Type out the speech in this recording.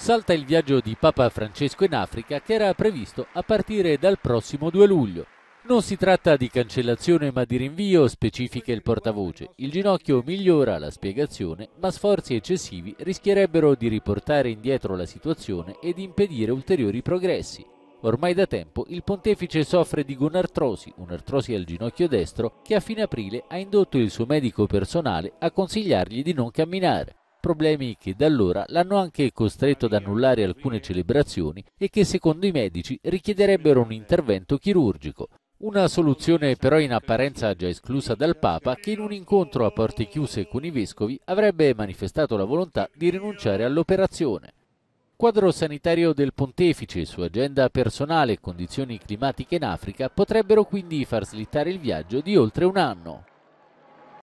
salta il viaggio di Papa Francesco in Africa che era previsto a partire dal prossimo 2 luglio. Non si tratta di cancellazione ma di rinvio, specifica il portavoce. Il ginocchio migliora la spiegazione, ma sforzi eccessivi rischierebbero di riportare indietro la situazione e di impedire ulteriori progressi. Ormai da tempo il pontefice soffre di gonartrosi, un'artrosi al ginocchio destro, che a fine aprile ha indotto il suo medico personale a consigliargli di non camminare problemi che da allora l'hanno anche costretto ad annullare alcune celebrazioni e che secondo i medici richiederebbero un intervento chirurgico. Una soluzione però in apparenza già esclusa dal Papa che in un incontro a porte chiuse con i vescovi avrebbe manifestato la volontà di rinunciare all'operazione. Quadro sanitario del pontefice, sua agenda personale e condizioni climatiche in Africa potrebbero quindi far slittare il viaggio di oltre un anno.